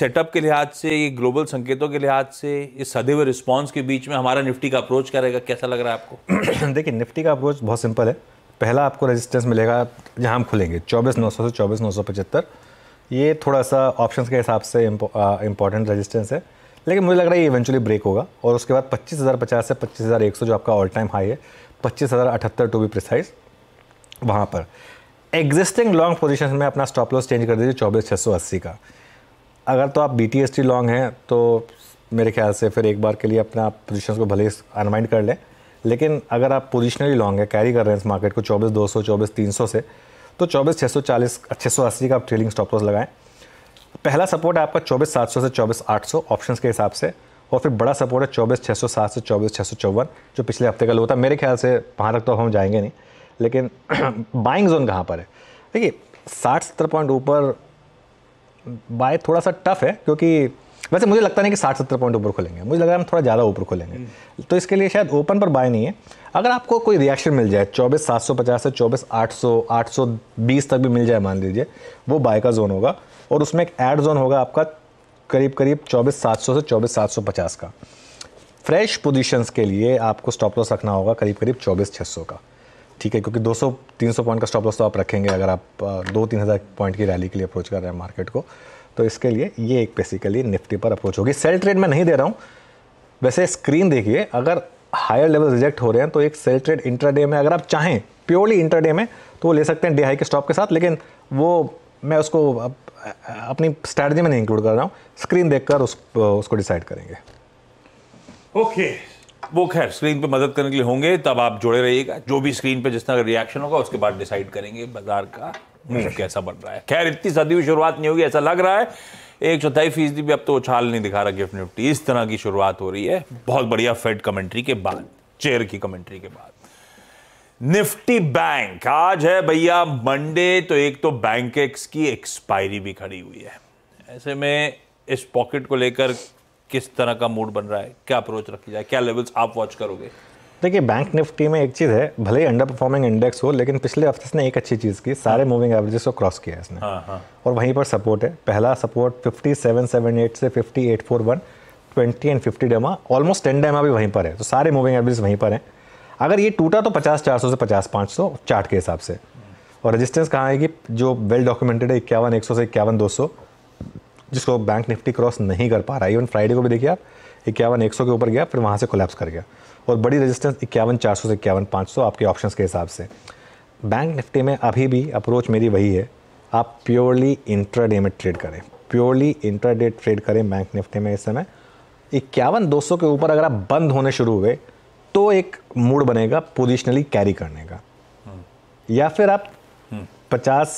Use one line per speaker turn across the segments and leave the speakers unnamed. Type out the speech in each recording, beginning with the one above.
Setup के लिहाज से ये ग्लोबल संकेतों के लिहाज से इस सदैव रिस्पांस के बीच में हमारा निफ्टी का अप्रोच क्या रहेगा कैसा लग रहा है
आपको देखिए निफ्टी का अप्रोच बहुत सिंपल है पहला आपको रेजिस्टेंस मिलेगा जहां हम खुलेंगे चौबीस नौ सौ से चौबीस नौ सौ पचहत्तर ये थोड़ा सा ऑप्शन के हिसाब से इंपॉर्टेंट रजिस्टेंस है लेकिन मुझे लग रहा है ये इवेंचुअली ब्रेक होगा और उसके बाद पच्चीस हज़ार पचास से पच्चीस हज़ार एक सौ जो आपका ऑल टाइम हाई है पच्चीस हज़ार अठहत्तर टू बी प्रिसाइज वहाँ पर एग्जिस्टिंग लॉन्ग पोजिशन में अपना स्टॉप लॉस चेंज कर दीजिए चौबीस छः सौ अस्सी का अगर तो आप B T S T long हैं तो मेरे ख्याल से फिर एक बार के लिए अपना पोजिशन को भले अनवाइंड कर लें लेकिन अगर आप पोजिशनली लॉन्ग है कैरी कर रहे हैं इस मार्केट को चौबीस दो सौ चौबीस तीन सौ से तो चौबीस छः सौ चालीस छः सौ अस्सी का आप ट्रेलिंग स्टॉप लॉस लगाएं पहला सपोर्ट है आपका चौबीस सात सौ से चौबीस आठ सौ ऑप्शन के हिसाब से और फिर बड़ा सपोर्ट है चौबीस छः सौ सात से चौबीस छः सौ चौवन जो पिछले हफ्ते का लो था मेरे ख्याल से वहाँ तक तो हम जाएंगे नहीं लेकिन बाइंग जोन कहाँ पर है देखिए साठ सत्तर पॉइंट ऊपर बाय थोड़ा सा टफ है क्योंकि वैसे मुझे लगता नहीं कि साठ सत्तर पॉइंट ऊपर खोलेंगे मुझे लग रहा है हम थोड़ा ज़्यादा ऊपर खोलेंगे हम्म। तो इसके लिए शायद ओपन पर बाय नहीं है अगर आपको कोई रिएक्शन मिल जाए चौबीस सात सौ पचास से चौबीस आठ सौ आठ सौ बीस तक भी मिल जाए मान लीजिए वो बाय का जोन होगा और उसमें एक ऐड जोन होगा आपका करीब करीब चौबीस सात सौ से चौबीस सात सौ पचास का फ्रेश पोजीशंस के लिए आपको स्टॉप लॉस रखना होगा करीब करीब चौबीस छः सौ का ठीक है क्योंकि 200 300 पॉइंट का स्टॉप लॉस तो आप रखेंगे अगर आप दो तीन हज़ार पॉइंट की रैली के लिए अप्रोच कर रहे हैं मार्केट को तो इसके लिए ये एक बेसिकली निफ्टी पर अप्रोच होगी सेल ट्रेड में नहीं दे रहा हूँ वैसे स्क्रीन देखिए अगर हायर लेवल रिजेक्ट हो रहे हैं तो एक सेल ट्रेड इंटरडे में अगर आप चाहें प्योरली इंटरडे में तो वो ले सकते हैं डे हाई के स्टॉप के साथ लेकिन वो मैं उसको अप, अपनी स्ट्रैटेजी में नहीं इंक्लूड कर रहा हूँ स्क्रीन देखकर उस उसको डिसाइड करेंगे
ओके okay. वो खैर स्क्रीन पे मदद करने के लिए होंगे तब आप जुड़े रहिएगा जो भी स्क्रीन पे जिस तरह का रिएक्शन होगा उसके बाद डिसाइड करेंगे बाजार का हम्म। मतलब कैसा बन रहा है खैर इतनी सदी हुई शुरुआत नहीं होगी ऐसा लग रहा है एक चौथाई फीसदी भी अब तो उछाल नहीं दिखा रहा गिफ्ट निफ्टी इस तरह की शुरुआत हो रही है बहुत बढ़िया फेड कमेंट्री के बाद चेयर की कमेंट्री के बाद निफ्टी बैंक आज है भैया मंडे तो एक तो बैंक एक्स की एक्सपायरी भी खड़ी हुई है ऐसे में इस पॉकेट को लेकर किस तरह का मूड बन रहा है क्या अप्रोच रखी जाए क्या लेवल्स आप वॉच करोगे
देखिए बैंक निफ्टी में एक चीज़ है भले ही अंडर परफॉर्मिंग इंडेक्स हो लेकिन पिछले हफ्ते इसने एक अच्छी चीज़ की सारे मूविंग हाँ। एवरेजेस को क्रॉस किया इसने हाँ, हाँ. और वहीं पर सपोर्ट है पहला सपोर्ट 5778 से 5841 twenty and fifty DEMA almost ten DEMA भी वहीं पर है तो सारे मूविंग एवरेज वहीं पर हैं अगर ये टूटा तो चार सौ से पाँच सौ चार्ट के हिसाब से और रजिस्टेंस कहाँ आएगी जो वेल डॉक्यूमेंटेड है इक्यावन एक से इक्यावन दो जिसको बैंक निफ्टी क्रॉस नहीं कर पा रहा है इवन फ्राइडे को भी देखिए आप इक्यावन एक सौ के ऊपर गया फिर वहाँ से कोलेप्स कर गया और बड़ी रजिस्टेंस इक्यावन चार सौ से इक्यावन पाँच सौ आपके ऑप्शन के हिसाब से बैंक निफ्टी में अभी भी अप्रोच मेरी वही है आप प्योरली इंट्राडे में ट्रेड करें प्योरली इंट्राडे ट्रेड करें बैंक निफ्टी में इस समय इक्यावन दो सौ के ऊपर अगर आप बंद होने शुरू हुए तो एक मूड बनेगा पोजिशनली कैरी करने का हम्म। या फिर आप हम्म। पचास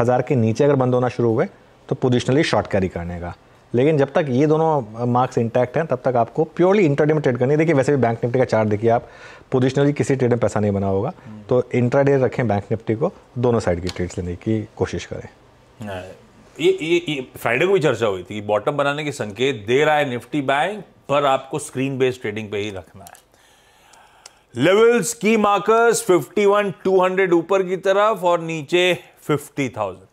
हज़ार के नीचे अगर बंद होना शुरू हुए तो पोजिशनली शॉर्ट कैरी करने का लेकिन जब तक ये दोनों मार्क्स इंटैक्ट हैं तब तक आपको प्योरली इंटरडे में ट्रेड करनी है देखिए वैसे भी बैंक निफ्टी का चार्ट देखिए आप पोजिशनली किसी ट्रेड में पैसा नहीं बना होगा हम्म। तो इंट्राडे रखें बैंक निफ्टी को दोनों साइड की ट्रेड्स लेने की कोशिश करें
हाँ, ये ये, ये फ्राइडे को भी चर्चा हुई थी बॉटम बनाने के संकेत दे रहा है निफ्टी बैंक पर आपको स्क्रीन बेस्ड ट्रेडिंग पे ही रखना है लेवल्स की मार्कर्स 51 200 ऊपर की तरफ और नीचे 50,000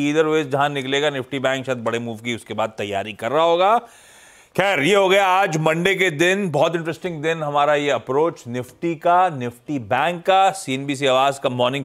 इधर वेज जहां निकलेगा निफ्टी बैंक शायद बड़े मूव की उसके बाद तैयारी कर रहा होगा खैर ये हो गया आज मंडे के दिन बहुत इंटरेस्टिंग दिन हमारा ये अप्रोच निफ्टी का निफ्टी बैंक का सीएनबीसी आवाज का मॉर्निंग